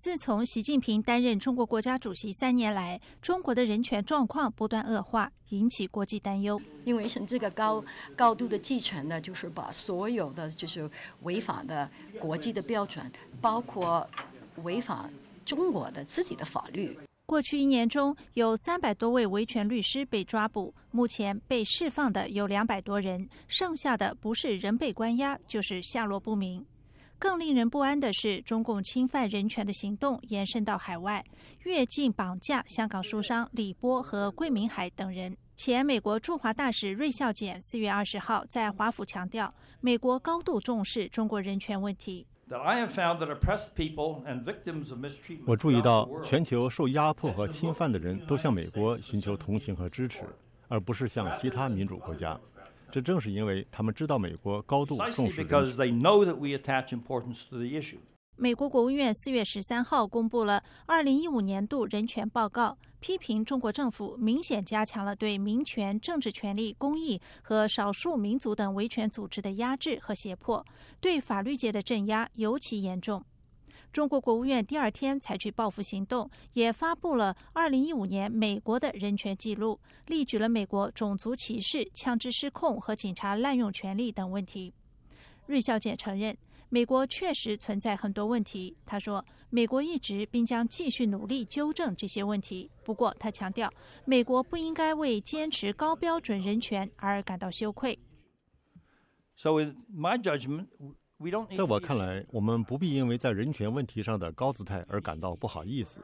自从习近平担任中国国家主席三年来，中国的人权状况不断恶化，引起国际担忧。因为像这个高高度的继承呢，就是把所有的就是违反的国际的标准，包括违反中国的自己的法律。过去一年中，有三百多位维权律师被抓捕，目前被释放的有两百多人，剩下的不是人被关押，就是下落不明。更令人不安的是，中共侵犯人权的行动延伸到海外，越境绑架香港书商李波和桂明海等人。前美国驻华大使芮孝俭四月二十号在华府强调，美国高度重视中国人权问题。我注意到，全球受压迫和侵犯的人都向美国寻求同情和支持，而不是向其他民主国家。这正是因为他们知道美国高度重视。美国国务院四月十三号公布了二零一五年度人权报告，批评中国政府明显加强了对民权、政治权利、公益和少数民族等维权组织的压制和胁迫，对法律界的镇压尤其严重。中国国务院第二天采取报复行动，也发布了2015年美国的人权记录，列举了美国种族歧视、枪支失控和警察滥用权力等问题。瑞小俭承认，美国确实存在很多问题。他说，美国一直并将继续努力纠正这些问题。不过，他强调，美国不应该为坚持高标准人权而感到羞愧。So, in my judgment. 在我看来，我们不必因为在人权问题上的高姿态而感到不好意思。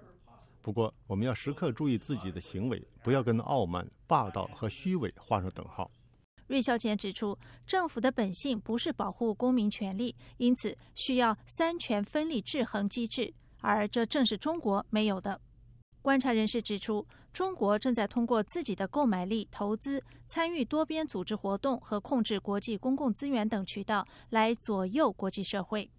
不过，我们要时刻注意自己的行为，不要跟傲慢、霸道和虚伪画上等号。芮肖贱指出，政府的本性不是保护公民权利，因此需要三权分立制衡机制，而这正是中国没有的。观察人士指出，中国正在通过自己的购买力、投资、参与多边组织活动和控制国际公共资源等渠道，来左右国际社会。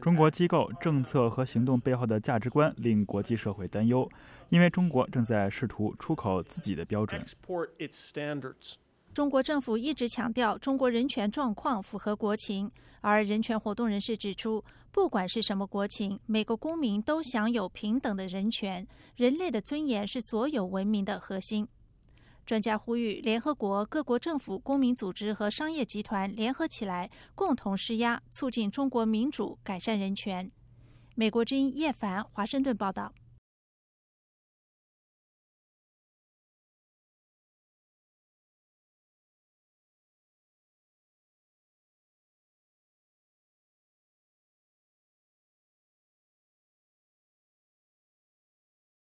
中国机构、政策和行动背后的价值观令国际社会担忧，因为中国正在试图出口自己的标准。中国政府一直强调中国人权状况符合国情，而人权活动人士指出，不管是什么国情，每个公民都享有平等的人权。人类的尊严是所有文明的核心。专家呼吁联合国、各国政府、公民组织和商业集团联合起来，共同施压，促进中国民主，改善人权。美国之音叶凡，华盛顿报道。